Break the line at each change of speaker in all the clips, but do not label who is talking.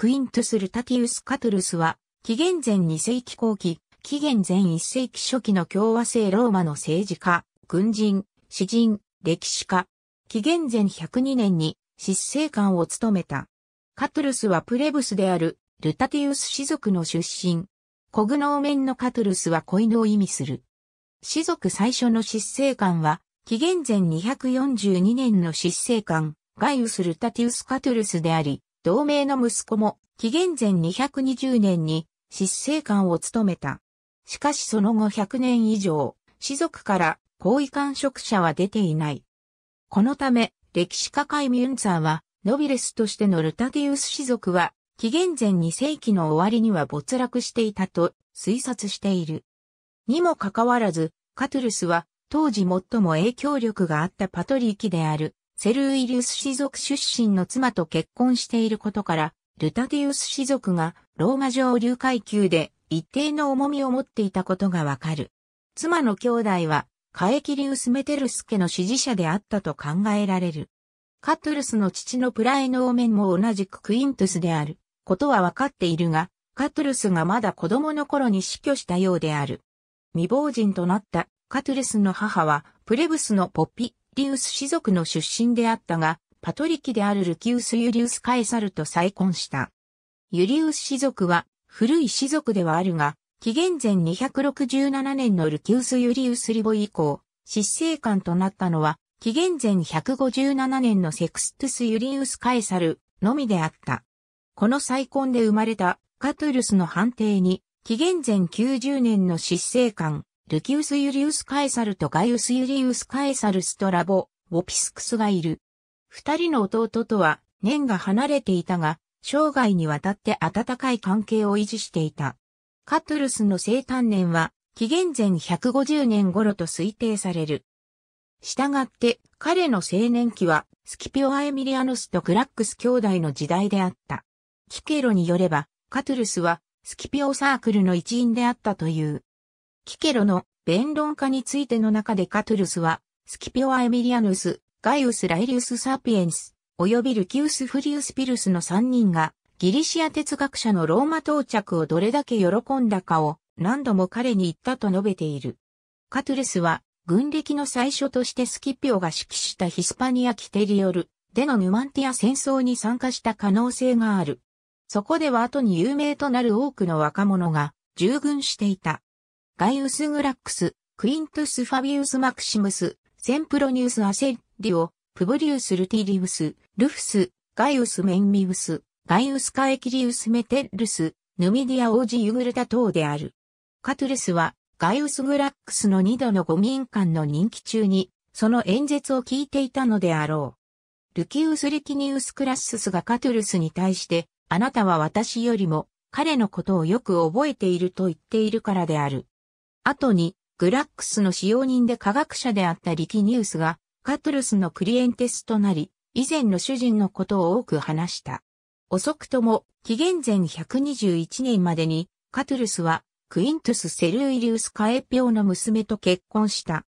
クイントゥス・ルタティウス・カトゥルスは、紀元前2世紀後期、紀元前1世紀初期の共和制ローマの政治家、軍人、詩人、歴史家。紀元前102年に執政官を務めた。カトゥルスはプレブスであるルタティウス氏族の出身。コグノーメンのカトゥルスは子犬を意味する。氏族最初の執政官は、紀元前242年の執政官、ガイウス・ルタティウス・カトゥルスであり、同盟の息子も紀元前220年に執政官を務めた。しかしその後100年以上、士族から高位官職者は出ていない。このため、歴史家カイ・ミュンツァーは、ノビレスとしてのルタティウス氏族は、紀元前2世紀の終わりには没落していたと推察している。にもかかわらず、カトゥルスは当時最も影響力があったパトリーキであるセルウイリウス氏族出身の妻と結婚していることから、ルタディウス氏族がローマ上流階級で一定の重みを持っていたことがわかる。妻の兄弟は、カエキリウス・メテルス家の支持者であったと考えられる。カトゥルスの父のプラエノーメンも同じくクイントゥスであることはわかっているが、カトゥルスがまだ子供の頃に死去したようである。未亡人となったカトゥルスの母は、プレブスのポピリウス氏族の出身であったが、パトリキであるルキウス・ユリウス・カエサルと再婚した。ユリウス氏族は古い氏族ではあるが、紀元前267年のルキウス・ユリウス・リボ以降、執政官となったのは、紀元前157年のセクストゥス・ユリウス・カエサルのみであった。この再婚で生まれたカトゥルスの判定に、紀元前90年の執政官、ルキウス・ユリウス・カエサルとガイウス・ユリウス・カエサル・ストラボ、オピスクスがいる。二人の弟とは年が離れていたが、生涯にわたって温かい関係を維持していた。カトゥルスの生誕年は、紀元前150年頃と推定される。したがって、彼の青年期は、スキピオア・エミリアノスとグラックス兄弟の時代であった。キケロによれば、カトゥルスは、スキピオサークルの一員であったという。キケロの弁論家についての中でカトゥルスは、スキピオア・エミリアヌス、ガイウス・ライリウス・サピエンス、及びルキウス・フリウス・ピルスの3人が、ギリシア哲学者のローマ到着をどれだけ喜んだかを何度も彼に言ったと述べている。カトゥルスは、軍歴の最初としてスキピオが指揮したヒスパニア・キテリオルでのヌマンティア戦争に参加した可能性がある。そこでは後に有名となる多くの若者が従軍していた。ガイウス・グラックス、クイントス・ファビウス・マクシムス、センプロニウス・アセッリオ、プブリウス・ルティリウス、ルフス、ガイウス・メンミウス、ガイウス・カエキリウス・メテルス、ヌミディア王子ユグルタ等である。カトゥルスは、ガイウス・グラックスの二度の五民間の任期中に、その演説を聞いていたのであろう。ルキウス・リキニウス・クラッススがカトゥルスに対して、あなたは私よりも、彼のことをよく覚えていると言っているからである。後に、グラックスの使用人で科学者であったリキニウスが、カトゥルスのクリエンテスとなり、以前の主人のことを多く話した。遅くとも、紀元前121年までに、カトゥルスは、クイントゥス・セルイリウス・カエピオの娘と結婚した。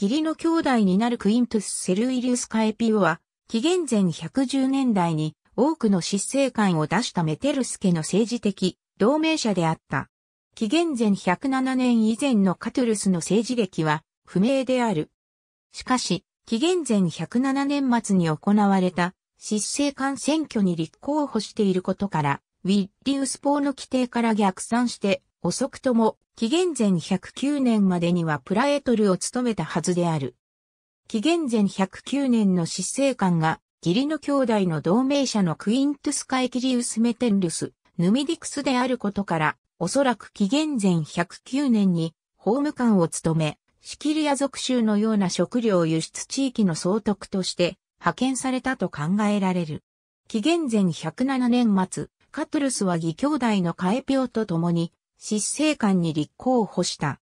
義理の兄弟になるクイントゥス・セルイリウス・カエピオは、紀元前110年代に多くの失政感を出したメテルス家の政治的同盟者であった。紀元前107年以前のカトゥルスの政治歴は不明である。しかし、紀元前107年末に行われた執政官選挙に立候補していることから、ウィッリウス法の規定から逆算して遅くとも紀元前109年までにはプラエトルを務めたはずである。紀元前109年の執政官が義理の兄弟の同盟者のクイントゥス・カイキリウス・メテンルス、ヌミディクスであることから、おそらく紀元前109年に法務官を務め、シキリア属州のような食料輸出地域の総督として派遣されたと考えられる。紀元前107年末、カトゥルスは義兄弟のカエピオと共に、執政官に立候補した。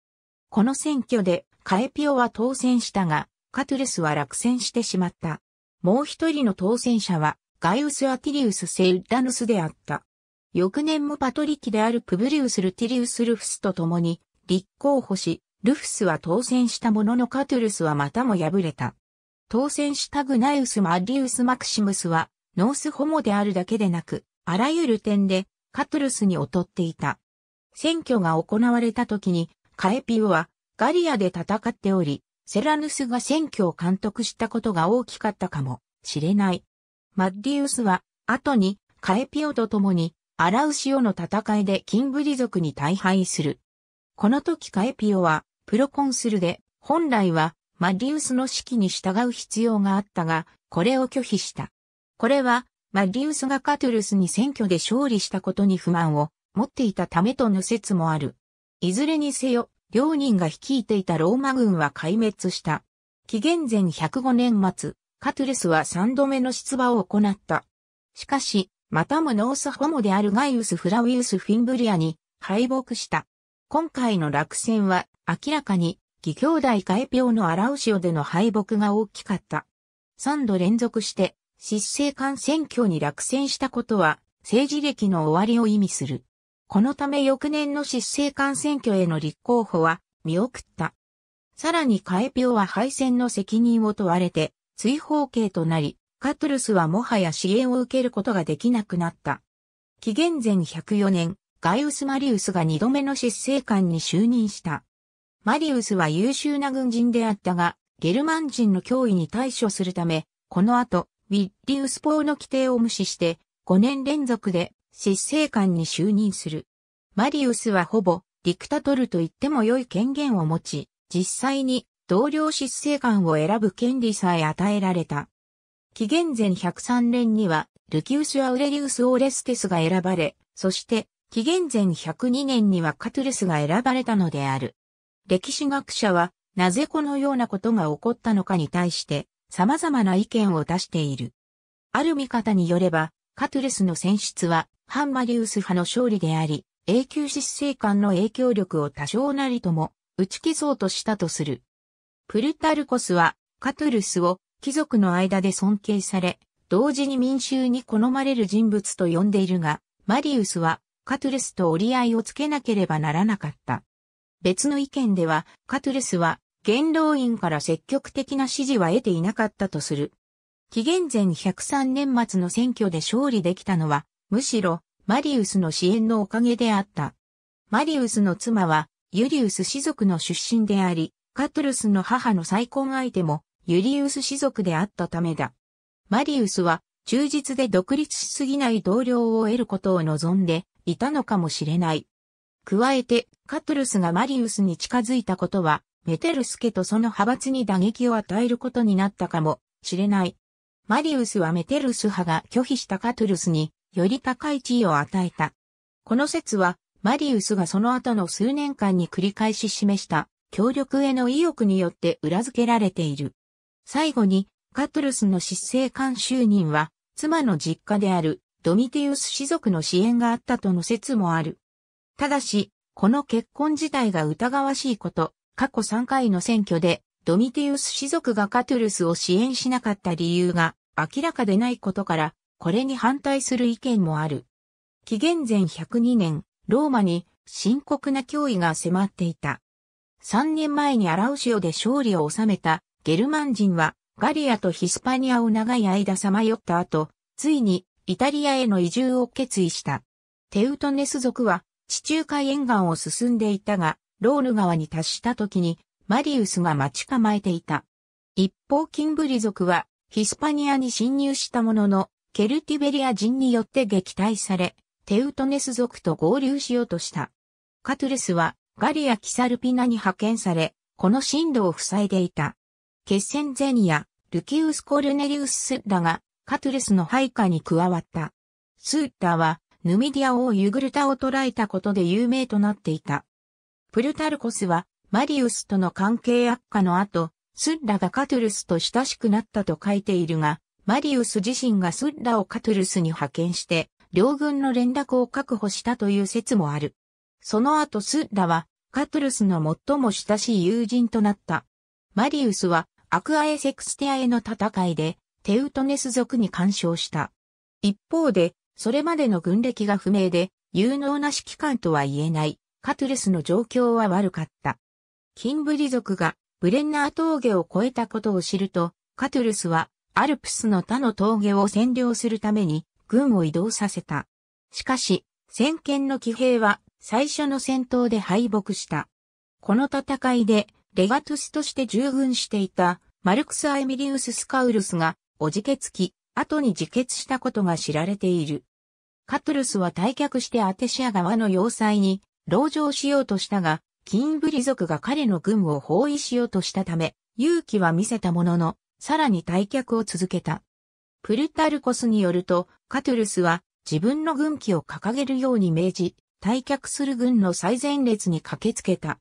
この選挙でカエピオは当選したが、カトゥルスは落選してしまった。もう一人の当選者は、ガイウス・アティリウス・セイダヌスであった。翌年もパトリキであるプブリウス・ルティリウス・ルフスと共に立候補し、ルフスは当選したもののカトゥルスはまたも敗れた。当選したグナイウス・マリウス・マクシムスは、ノースホモであるだけでなく、あらゆる点でカトゥルスに劣っていた。選挙が行われた時に、カエピオはガリアで戦っており、セラヌスが選挙を監督したことが大きかったかもしれない。マッディウスは後にカエピオと共にアラウシオの戦いでキンブリ族に大敗する。この時カエピオはプロコンスルで本来はマリウスの指揮に従う必要があったが、これを拒否した。これはマリウスがカトゥルスに選挙で勝利したことに不満を持っていたためとの説もある。いずれにせよ、両人が率いていたローマ軍は壊滅した。紀元前105年末、カトゥルスは3度目の出馬を行った。しかし、またもノースホモであるガイウス・フラウィウス・フィンブリアに敗北した。今回の落選は明らかに義兄弟カエピオのアラウシオでの敗北が大きかった。3度連続して失政官選挙に落選したことは政治歴の終わりを意味する。このため翌年の失政官選挙への立候補は見送った。さらにカエピオは敗戦の責任を問われて追放刑となり、カトルスはもはや支援を受けることができなくなった。紀元前104年、ガイウス・マリウスが2度目の執政官に就任した。マリウスは優秀な軍人であったが、ゲルマン人の脅威に対処するため、この後、ウィッリウス法の規定を無視して、5年連続で執政官に就任する。マリウスはほぼ、ディクタトルと言っても良い権限を持ち、実際に同僚執政官を選ぶ権利さえ与えられた。紀元前103年には、ルキウス・アウレリウス・オーレステスが選ばれ、そして、紀元前102年にはカトゥルスが選ばれたのである。歴史学者は、なぜこのようなことが起こったのかに対して、様々な意見を出している。ある見方によれば、カトゥルスの選出は、ハンマリウス派の勝利であり、永久失政官の影響力を多少なりとも、打ち消そうとしたとする。プルタルコスは、カトゥルスを貴族の間で尊敬され、同時に民衆に好まれる人物と呼んでいるが、マリウスはカトゥルスと折り合いをつけなければならなかった。別の意見では、カトゥルスは元老院から積極的な支持は得ていなかったとする。紀元前103年末の選挙で勝利できたのは、むしろマリウスの支援のおかげであった。マリウスの妻はユリウス氏族の出身であり、カトゥルスの母の再婚相手もユリウス氏族であったためだ。マリウスは忠実で独立しすぎない同僚を得ることを望んでいたのかもしれない。加えて、カトゥルスがマリウスに近づいたことは、メテルス家とその派閥に打撃を与えることになったかもしれない。マリウスはメテルス派が拒否したカトゥルスにより高い地位を与えた。この説は、マリウスがその後の数年間に繰り返し示した協力への意欲によって裏付けられている。最後に、カトルスの執政官就任は、妻の実家であるドミティウス氏族の支援があったとの説もある。ただし、この結婚自体が疑わしいこと、過去3回の選挙で、ドミティウス氏族がカトゥルスを支援しなかった理由が明らかでないことから、これに反対する意見もある。紀元前102年、ローマに深刻な脅威が迫っていた。3年前にアラウシオで勝利を収めたゲルマン人はガリアとヒスパニアを長い間さまよった後、ついにイタリアへの移住を決意した。テウトネス族は地中海沿岸を進んでいたが、ロール川に達した時にマリウスが待ち構えていた。一方キンブリ族はヒスパニアに侵入したものの、ケルティベリア人によって撃退され、テウトネス族と合流しようとした。カトゥレスはガリア・キサルピナに派遣され、この進路を塞いでいた。決戦前夜、ルキウス・コルネリウス・スッラがカトゥルスの配下に加わった。スッダはヌミディア王ユグルタを捕らえたことで有名となっていた。プルタルコスはマリウスとの関係悪化の後、スッラがカトゥルスと親しくなったと書いているが、マリウス自身がスッラをカトゥルスに派遣して、両軍の連絡を確保したという説もある。その後スッラは、カトゥルスの最も親しい友人となった。マリウスは、アクアエ・セクステアへの戦いで、テウトネス族に干渉した。一方で、それまでの軍歴が不明で、有能な指揮官とは言えない、カトゥレスの状況は悪かった。キンブリ族がブレンナー峠を越えたことを知ると、カトゥルスはアルプスの他の峠を占領するために軍を移動させた。しかし、先見の騎兵は最初の戦闘で敗北した。この戦いでレガトスとして従軍していたマルクス・アエミリウス・スカウルスがおじけつき、後に自決したことが知られている。カトルスは退却してアテシア側の要塞に籠城しようとしたが、キンブリ族が彼の軍を包囲しようとしたため、勇気は見せたものの、さらに退却を続けた。プルタルコスによると、カトゥルスは自分の軍旗を掲げるように命じ、退却する軍の最前列に駆けつけた。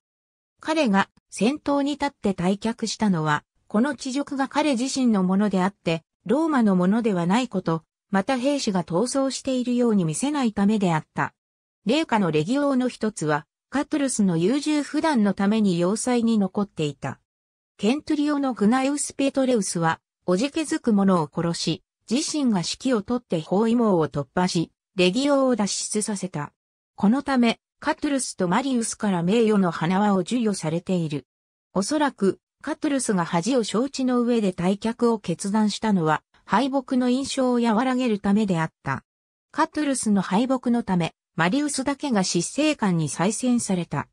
彼が先頭に立って退却したのは、この地辱が彼自身のものであって、ローマのものではないこと、また兵士が逃走しているように見せないためであった。霊下のレギオの一つは、カトルスの優柔不断のために要塞に残っていた。ケントリオのグナイウス・ペトレウスは、おじけづく者を殺し、自身が指揮を取って包囲網を突破し、レギオを脱出させた。このため、カトゥルスとマリウスから名誉の花輪を授与されている。おそらく、カトゥルスが恥を承知の上で退却を決断したのは、敗北の印象を和らげるためであった。カトゥルスの敗北のため、マリウスだけが執政官に再選された。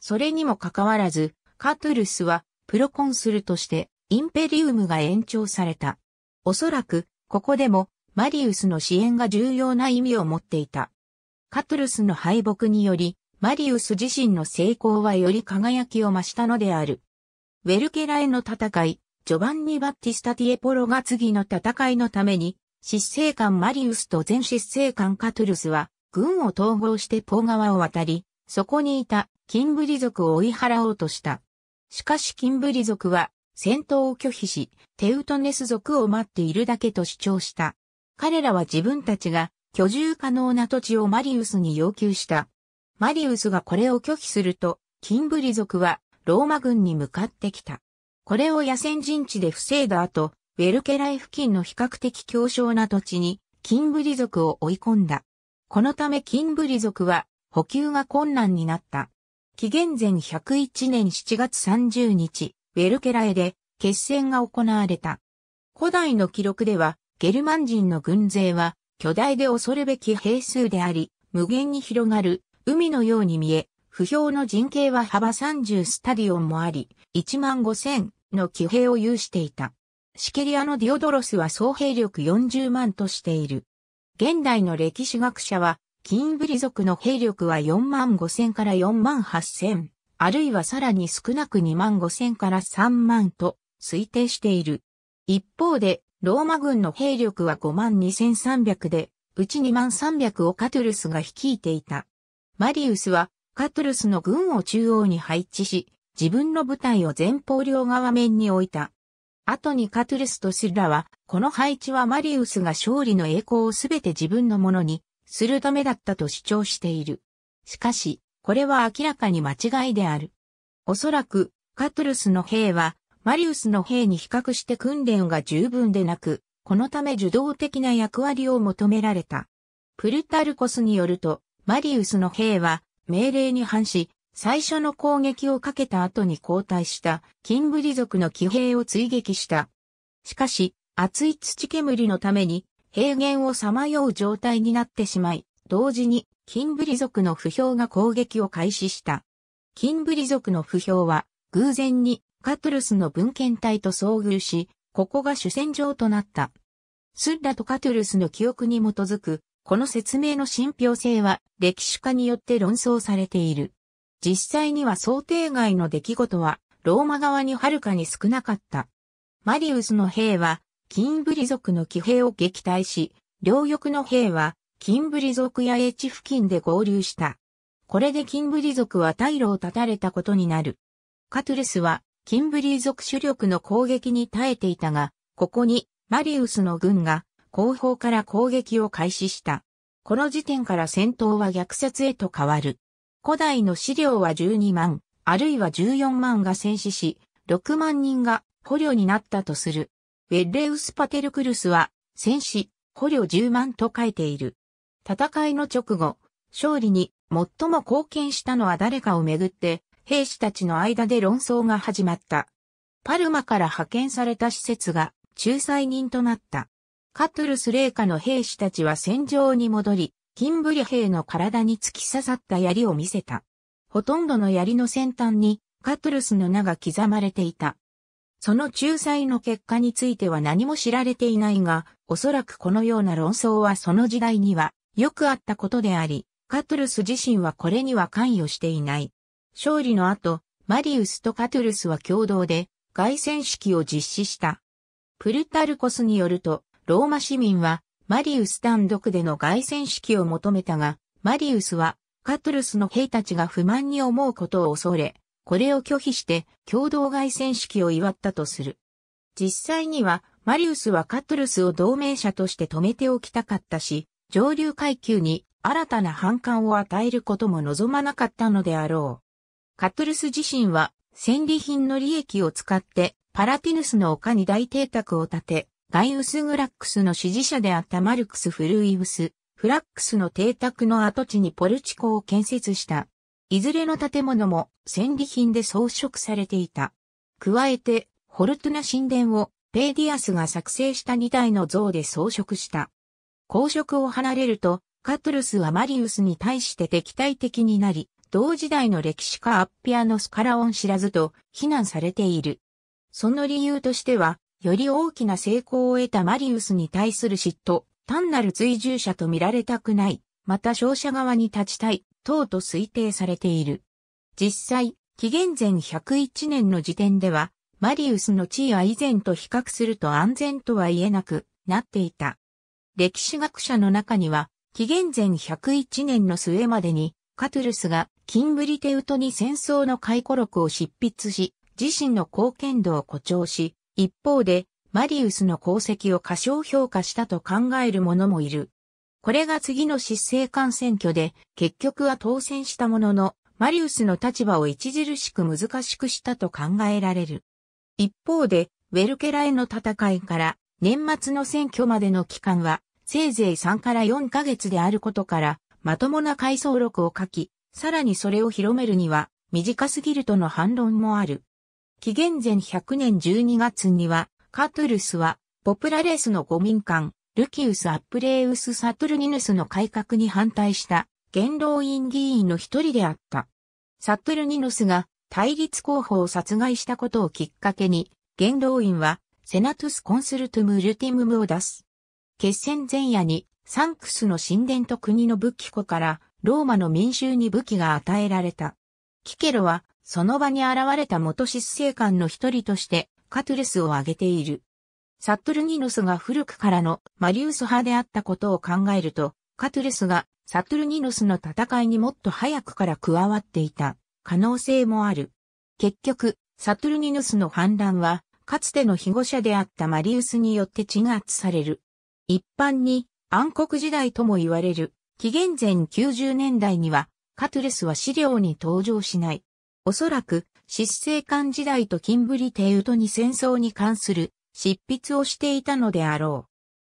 それにもかかわらず、カトゥルスは、プロコンスルとして、インペリウムが延長された。おそらく、ここでも、マリウスの支援が重要な意味を持っていた。カトルスの敗北により、マリウス自身の成功はより輝きを増したのである。ウェルケラへの戦い、ジョバンニ・バッティスタ・ティエポロが次の戦いのために、執政官マリウスと前執政官カトルスは、軍を統合してポー川を渡り、そこにいたキンブリ族を追い払おうとした。しかしキンブリ族は戦闘を拒否し、テウトネス族を待っているだけと主張した。彼らは自分たちが居住可能な土地をマリウスに要求した。マリウスがこれを拒否すると、キンブリ族はローマ軍に向かってきた。これを野戦陣地で防いだ後、ウェルケライ付近の比較的強小な土地に、キンブリ族を追い込んだ。このためキンブリ族は補給が困難になった。紀元前101年7月30日、ウェルケラエで決戦が行われた。古代の記録では、ゲルマン人の軍勢は巨大で恐るべき兵数であり、無限に広がる、海のように見え、不評の陣形は幅30スタディオンもあり、1万5千の騎兵を有していた。シケリアのディオドロスは総兵力40万としている。現代の歴史学者は、キンブリ族の兵力は4万5千から4万8千、あるいはさらに少なく2万5千から3万と推定している。一方で、ローマ軍の兵力は52,300で、うち2万3 0 0をカトゥルスが率いていた。マリウスは、カトゥルスの軍を中央に配置し、自分の部隊を前方両側面に置いた。後にカトゥルスとシラは、この配置はマリウスが勝利の栄光をすべて自分のものにするためだったと主張している。しかし、これは明らかに間違いである。おそらく、カトゥルスの兵は、マリウスの兵に比較して訓練が十分でなく、このため受動的な役割を求められた。プルタルコスによると、マリウスの兵は命令に反し、最初の攻撃をかけた後に後退したキンブリ族の騎兵を追撃した。しかし、厚い土煙のために平原をさまよう状態になってしまい、同時にキンブリ族の不評が攻撃を開始した。キンブリ族の不評は偶然にカトゥルスの文献体と遭遇し、ここが主戦場となった。スッラとカトゥルスの記憶に基づく、この説明の信憑性は歴史家によって論争されている。実際には想定外の出来事はローマ側にはるかに少なかった。マリウスの兵はキンブリ族の騎兵を撃退し、両翼の兵はキンブリ族やエチ付近で合流した。これでキンブリ族は退路を断たれたことになる。カトゥルスはキンブリー族主力の攻撃に耐えていたが、ここにマリウスの軍が後方から攻撃を開始した。この時点から戦闘は逆説へと変わる。古代の資料は12万、あるいは14万が戦死し、6万人が捕虜になったとする。ウェッレウス・パテルクルスは、戦死、捕虜10万と書いている。戦いの直後、勝利に最も貢献したのは誰かをめぐって、兵士たちの間で論争が始まった。パルマから派遣された施設が仲裁人となった。カトゥルス霊下の兵士たちは戦場に戻り、キンブリ兵の体に突き刺さった槍を見せた。ほとんどの槍の先端にカトゥルスの名が刻まれていた。その仲裁の結果については何も知られていないが、おそらくこのような論争はその時代にはよくあったことであり、カトゥルス自身はこれには関与していない。勝利の後、マリウスとカトゥルスは共同で凱旋式を実施した。プルタルコスによると、ローマ市民はマリウス単独での凱旋式を求めたが、マリウスはカトゥルスの兵たちが不満に思うことを恐れ、これを拒否して共同凱旋式を祝ったとする。実際には、マリウスはカトゥルスを同盟者として止めておきたかったし、上流階級に新たな反感を与えることも望まなかったのであろう。カトルス自身は、戦利品の利益を使って、パラティヌスの丘に大邸宅を建て、ガイウス・グラックスの支持者であったマルクス・フルイウス、フラックスの邸宅の跡地にポルチコを建設した。いずれの建物も戦利品で装飾されていた。加えて、ホルトゥナ神殿をペーディアスが作成した2体の像で装飾した。公職を離れると、カトルスはマリウスに対して敵対的になり、同時代の歴史家アッピアノスカラオン知らずと非難されている。その理由としては、より大きな成功を得たマリウスに対する嫉妬、単なる追従者と見られたくない、また勝者側に立ちたい、等と推定されている。実際、紀元前101年の時点では、マリウスの地位は以前と比較すると安全とは言えなくなっていた。歴史学者の中には、紀元前101年の末までに、カトゥルスがキンブリテウトに戦争の回顧録を執筆し、自身の貢献度を誇張し、一方で、マリウスの功績を過小評価したと考える者もいる。これが次の執政官選挙で、結局は当選したものの、マリウスの立場を著しく難しくしたと考えられる。一方で、ウェルケラへの戦いから年末の選挙までの期間は、せいぜい3から4ヶ月であることから、まともな回想録を書き、さらにそれを広めるには、短すぎるとの反論もある。紀元前100年12月には、カトゥルスは、ポプラレースの五民間、ルキウス・アップレウス・サトルニヌスの改革に反対した、元老院議員の一人であった。サトルニヌスが、対立候補を殺害したことをきっかけに、元老院は、セナトゥス・コンスルトゥム・ルティムムを出す。決戦前夜に、サンクスの神殿と国の武器庫から、ローマの民衆に武器が与えられた。キケロは、その場に現れた元執政官の一人として、カトゥルスを挙げている。サットルニヌスが古くからのマリウス派であったことを考えると、カトゥルスがサットルニヌスの戦いにもっと早くから加わっていた可能性もある。結局、サットルニヌスの反乱は、かつての被護者であったマリウスによって鎮圧される。一般に暗黒時代とも言われる紀元前90年代には、カトゥレスは資料に登場しない。おそらく、失政官時代とキンブリテウトに戦争に関する執筆をしていたのであろ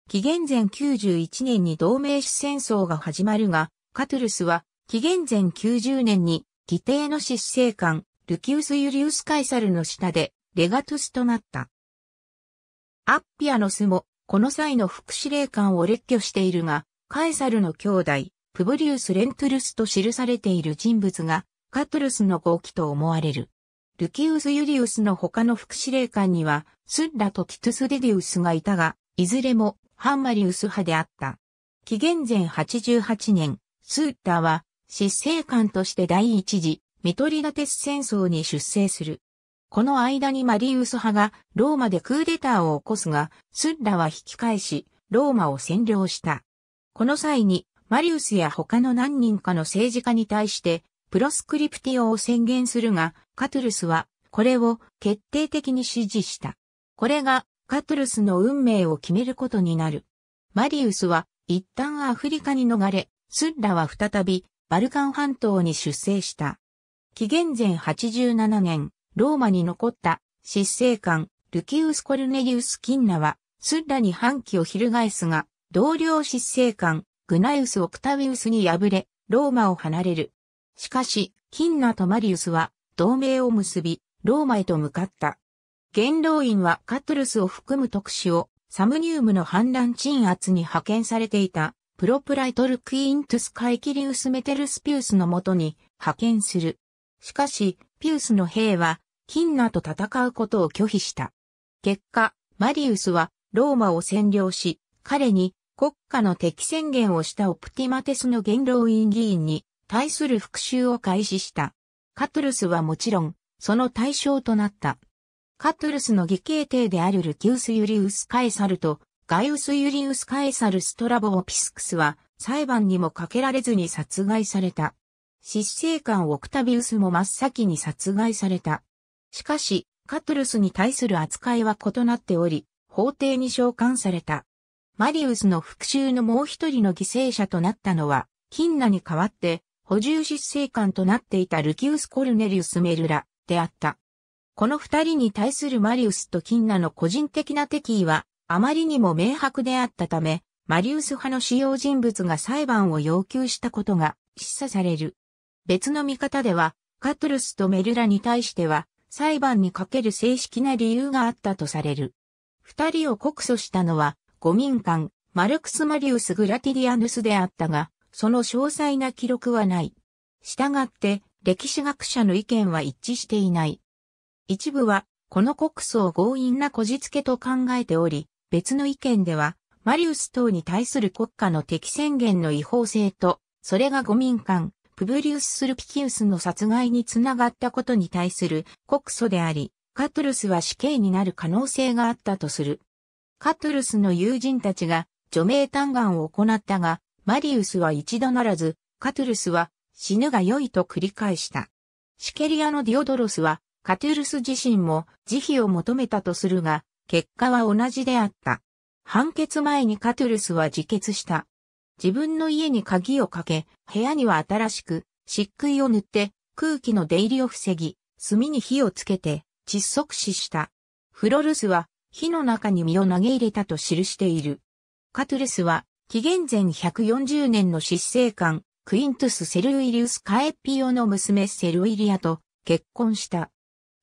う。紀元前91年に同盟史戦争が始まるが、カトゥルスは紀元前90年に義弟の執政官、ルキウス・ユリウス・カイサルの下でレガトゥスとなった。アッピアノスもこの際の副司令官を列挙しているが、カエサルの兄弟、プブリウス・レントゥルスと記されている人物が、カトゥルスの号機と思われる。ルキウス・ユリウスの他の副司令官には、スッラとティトゥス・デディウスがいたが、いずれもハンマリウス派であった。紀元前88年、スッラは、執政官として第一次、ミトリダテス戦争に出征する。この間にマリウス派がローマでクーデターを起こすが、スッラは引き返し、ローマを占領した。この際に、マリウスや他の何人かの政治家に対して、プロスクリプティオを宣言するが、カトゥルスは、これを決定的に支持した。これが、カトゥルスの運命を決めることになる。マリウスは、一旦アフリカに逃れ、スッラは再び、バルカン半島に出征した。紀元前87年、ローマに残った執政官、ルキウス・コルネリウス・キンナは、スッラに反旗を翻すが、同僚執政官、グナイウス・オクタウィウスに敗れ、ローマを離れる。しかし、キンナとマリウスは同盟を結び、ローマへと向かった。元老院はカトルスを含む特使をサムニウムの反乱鎮圧に派遣されていたプロプライトルクイントゥスカイキリウスメテルスピウスのもとに派遣する。しかし、ピウスの兵は、キンナと戦うことを拒否した。結果、マリウスはローマを占領し、彼に国家の敵宣言をしたオプティマテスの元老院議員に対する復讐を開始した。カトゥルスはもちろん、その対象となった。カトゥルスの義兄弟であるルキウス・ユリウス・カエサルとガイウス・ユリウス・カエサル・ストラボ・オピスクスは裁判にもかけられずに殺害された。失政官オクタビウスも真っ先に殺害された。しかし、カトゥルスに対する扱いは異なっており、法廷に召喚された。マリウスの復讐のもう一人の犠牲者となったのは、金ナに代わって、補充執政官となっていたルキウス・コルネリウス・メルラであった。この二人に対するマリウスと金ナの個人的な敵意は、あまりにも明白であったため、マリウス派の主要人物が裁判を要求したことが示唆される。別の見方では、カトルスとメルラに対しては、裁判にかける正式な理由があったとされる。二人を告訴したのは、五民間、マルクス・マリウス・グラティリアヌスであったが、その詳細な記録はない。したがって、歴史学者の意見は一致していない。一部は、この国葬を強引なこじつけと考えており、別の意見では、マリウス等に対する国家の敵宣言の違法性と、それが五民間、プブリウス・スルピキウスの殺害につながったことに対する告訴であり、カトルスは死刑になる可能性があったとする。カトゥルスの友人たちが除名嘆願を行ったが、マリウスは一度ならず、カトゥルスは死ぬが良いと繰り返した。シケリアのディオドロスは、カトゥルス自身も慈悲を求めたとするが、結果は同じであった。判決前にカトゥルスは自決した。自分の家に鍵をかけ、部屋には新しく、漆喰を塗って、空気の出入りを防ぎ、炭に火をつけて、窒息死した。フロルスは、火の中に身を投げ入れたと記している。カトゥレスは、紀元前140年の執政官、クイントゥス・セルウイリウス・カエピオの娘セルウイリアと結婚した。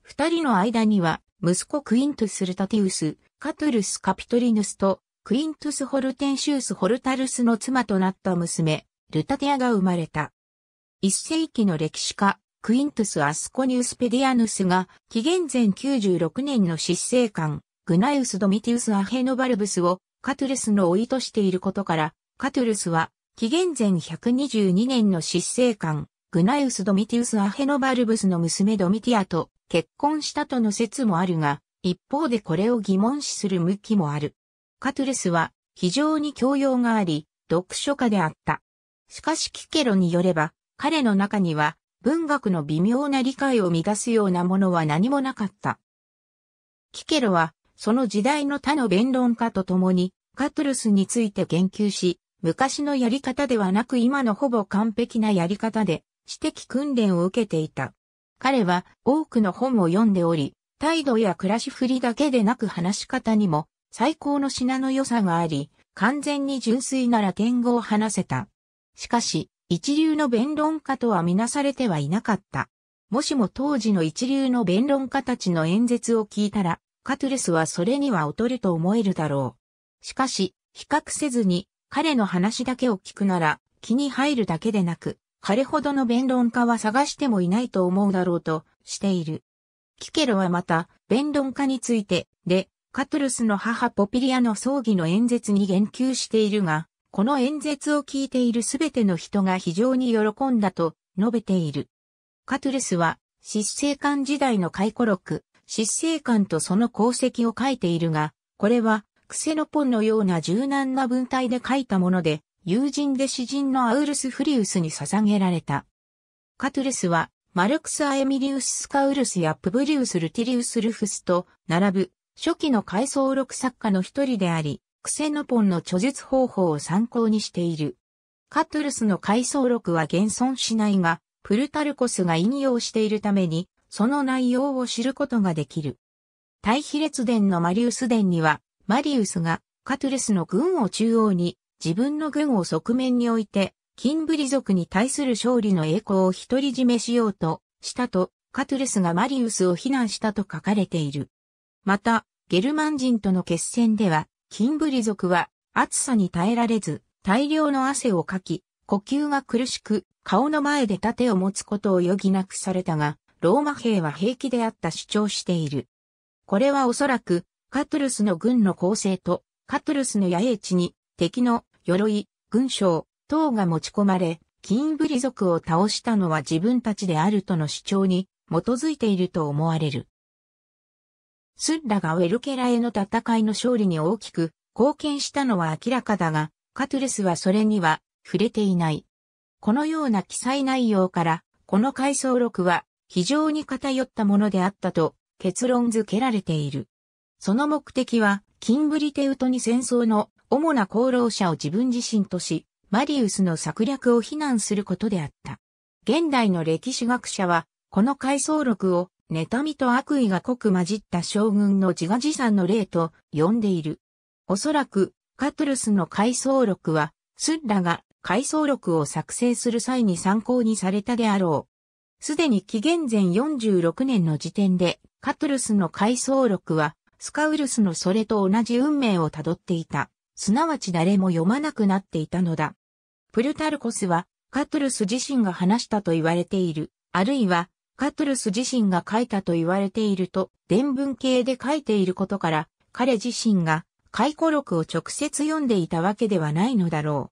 二人の間には、息子クイントゥス・ルタティウス、カトゥルス・カピトリヌスと、クイントゥス・ホルテンシュース・ホルタルスの妻となった娘、ルタティアが生まれた。一世紀の歴史家、クイントゥス・アスコニウス・ペディアヌスが、紀元前96年の執政官、グナイウス・ドミティウス・アヘノバルブスをカトゥルスの甥としていることから、カトゥルスは紀元前122年の執政官、グナイウス・ドミティウス・アヘノバルブスの娘ドミティアと結婚したとの説もあるが、一方でこれを疑問視する向きもある。カトゥルスは非常に教養があり、読書家であった。しかしキケロによれば、彼の中には文学の微妙な理解を乱すようなものは何もなかった。キケロはその時代の他の弁論家と共に、カトゥルスについて言及し、昔のやり方ではなく今のほぼ完璧なやり方で、知的訓練を受けていた。彼は多くの本を読んでおり、態度や暮らし振りだけでなく話し方にも最高の品の良さがあり、完全に純粋なラテン語を話せた。しかし、一流の弁論家とはみなされてはいなかった。もしも当時の一流の弁論家たちの演説を聞いたら、カトゥルスはそれには劣ると思えるだろう。しかし、比較せずに、彼の話だけを聞くなら、気に入るだけでなく、彼ほどの弁論家は探してもいないと思うだろうとしている。キケロはまた、弁論家について、で、カトゥルスの母ポピリアの葬儀の演説に言及しているが、この演説を聞いているすべての人が非常に喜んだと述べている。カトゥルスは、執政官時代の回顧録、執政官とその功績を書いているが、これは、クセノポンのような柔軟な文体で書いたもので、友人で詩人のアウルス・フリウスに捧げられた。カトゥルスは、マルクス・アエミリウス・スカウルスやプブリウス・ルティリウス・ルフスと並ぶ初期の回想録作家の一人であり、クセノポンの著述方法を参考にしている。カトゥルスの回想録は現存しないが、プルタルコスが引用しているために、その内容を知ることができる。対比列伝のマリウス伝には、マリウスがカトゥレスの軍を中央に、自分の軍を側面に置いて、キンブリ族に対する勝利の栄光を独り占めしようとしたと、カトゥレスがマリウスを非難したと書かれている。また、ゲルマン人との決戦では、キンブリ族は暑さに耐えられず、大量の汗をかき、呼吸が苦しく、顔の前で盾を持つことを余儀なくされたが、ローマ兵は平気であった主張している。これはおそらく、カトゥルスの軍の構成と、カトゥルスの野営地に、敵の、鎧、軍将、等が持ち込まれ、キンブリ族を倒したのは自分たちであるとの主張に、基づいていると思われる。スッラがウェルケラへの戦いの勝利に大きく貢献したのは明らかだが、カトゥルスはそれには触れていない。このような記載内容から、この回想録は非常に偏ったものであったと結論付けられている。その目的は、キンブリテウトに戦争の主な功労者を自分自身とし、マリウスの策略を非難することであった。現代の歴史学者は、この回想録を、妬みと悪意が濃く混じった将軍の自画自賛の例と呼んでいる。おそらく、カトゥルスの回想録は、スッラが回想録を作成する際に参考にされたであろう。すでに紀元前46年の時点で、カトルスの回想録は、スカウルスのそれと同じ運命をたどっていた。すなわち誰も読まなくなっていたのだ。プルタルコスは、カトルス自身が話したと言われている、あるいは、カトルス自身が書いたと言われていると、伝文系で書いていることから、彼自身が、回顧録を直接読んでいたわけではないのだろ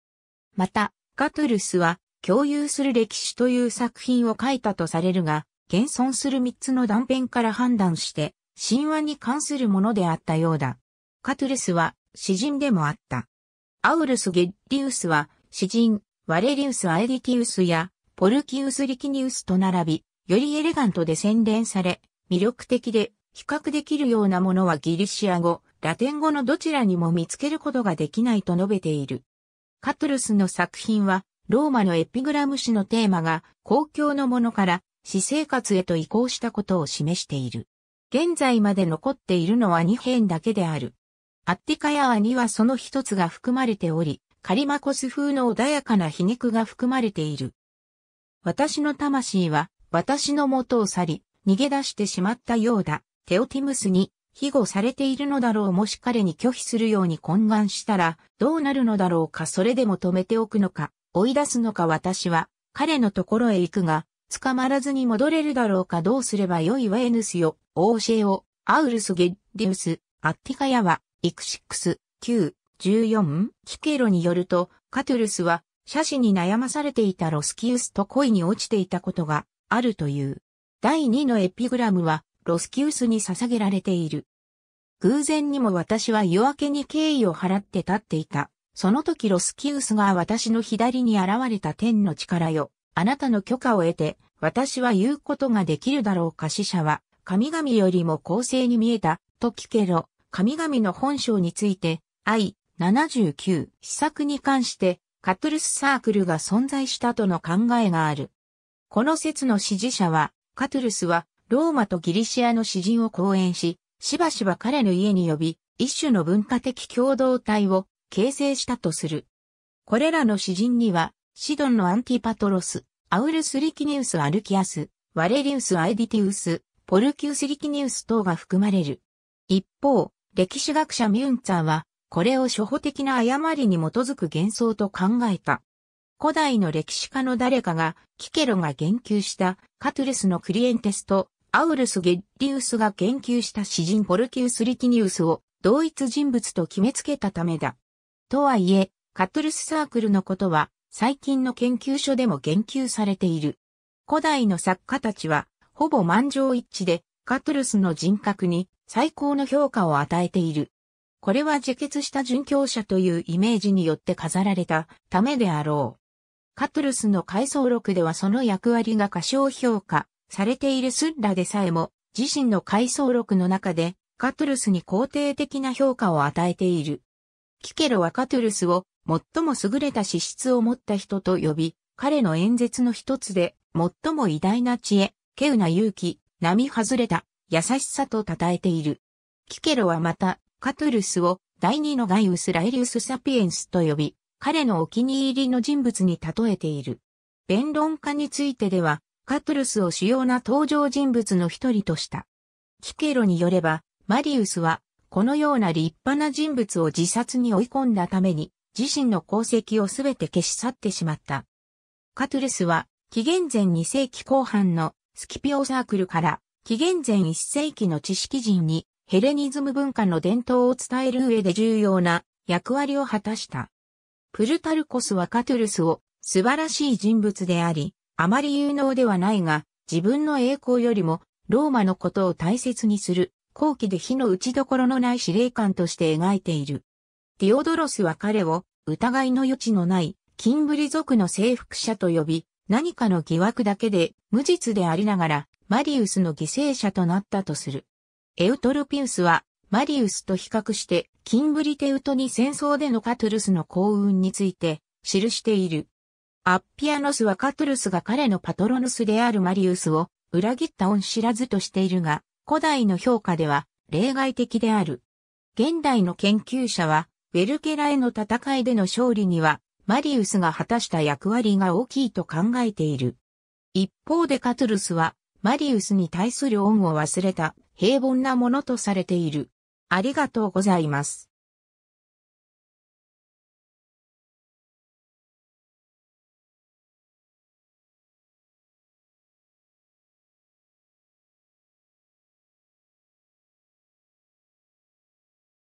う。また、カトルスは、共有する歴史という作品を書いたとされるが、現存する3つの断片から判断して、神話に関するものであったようだ。カトゥルスは詩人でもあった。アウルス・ゲッリウスは詩人、ワレリウス・アエディティウスやポルキウス・リキニウスと並び、よりエレガントで洗練され、魅力的で比較できるようなものはギリシア語、ラテン語のどちらにも見つけることができないと述べている。カトゥルスの作品はローマのエピグラム誌のテーマが公共のものから私生活へと移行したことを示している。現在まで残っているのは2編だけである。アッティカヤアにはその一つが含まれており、カリマコス風の穏やかな皮肉が含まれている。私の魂は私の元を去り、逃げ出してしまったようだ。テオティムスに庇護されているのだろうもし彼に拒否するように懇願したら、どうなるのだろうかそれでも止めておくのか。追い出すのか私は、彼のところへ行くが、捕まらずに戻れるだろうかどうすればよいわエヌスよ、オーシェオ、アウルスゲッディウス、アッティカヤは、イクシックス、9、14、キケロによると、カトゥルスは、写真に悩まされていたロスキウスと恋に落ちていたことがあるという。第2のエピグラムは、ロスキウスに捧げられている。偶然にも私は夜明けに敬意を払って立っていた。その時ロスキウスが私の左に現れた天の力よ。あなたの許可を得て、私は言うことができるだろうか死者は、神々よりも公正に見えた、と聞けろ。神々の本性について、愛、79、施策に関して、カトゥルスサークルが存在したとの考えがある。この説の支持者は、カトゥルスは、ローマとギリシアの詩人を講演し、しばしば彼の家に呼び、一種の文化的共同体を形成したとする。これらの詩人には、シドンのアンティパトロス、アウルス・リキニウス・アルキアス、ワレリウス・アイディティウス、ポルキウス・リキニウス等が含まれる。一方、歴史学者ミュンツァーは、これを初歩的な誤りに基づく幻想と考えた。古代の歴史家の誰かが、キケロが言及したカトゥレスのクリエンテスと、アウルス・ゲッリウスが言及した詩人ポルキウス・リキニウスを同一人物と決めつけたためだ。とはいえ、カトゥルスサークルのことは、最近の研究所でも言及されている。古代の作家たちは、ほぼ満場一致で、カトゥルスの人格に最高の評価を与えている。これは自決した殉教者というイメージによって飾られたためであろう。カトゥルスの回想録ではその役割が過小評価されているスッラでさえも自身の回想録の中でカトゥルスに肯定的な評価を与えている。キケロはカトゥルスを最も優れた資質を持った人と呼び、彼の演説の一つで、最も偉大な知恵、稀有な勇気、並外れた、優しさと称えている。キケロはまた、カトゥルスを第二のガイウス・ライリウス・サピエンスと呼び、彼のお気に入りの人物に例えている。弁論家についてでは、カトゥルスを主要な登場人物の一人とした。キケロによれば、マリウスはこのような立派な人物を自殺に追い込んだために、自身の功績をすべて消し去ってしまった。カトゥルスは、紀元前2世紀後半のスキピオサークルから、紀元前1世紀の知識人に、ヘレニズム文化の伝統を伝える上で重要な役割を果たした。プルタルコスはカトゥルスを素晴らしい人物であり、あまり有能ではないが、自分の栄光よりもローマのことを大切にする後期で火の打ちどころのない司令官として描いている。ディオドロスは彼を疑いの余地のないキンブリ族の征服者と呼び、何かの疑惑だけで無実でありながらマリウスの犠牲者となったとする。エウトルピウスはマリウスと比較してキンブリテウトに戦争でのカトゥルスの幸運について記している。アッピアノスはカトゥルスが彼のパトロヌスであるマリウスを裏切った恩知らずとしているが、古代の評価では例外的である。現代の研究者は、ウェルケラへの戦いでの勝利には、マリウスが果たした役割が大きいと考えている。一方でカトゥルスは、マリウスに対する恩を忘れた平凡なものとされている。ありがとうございます。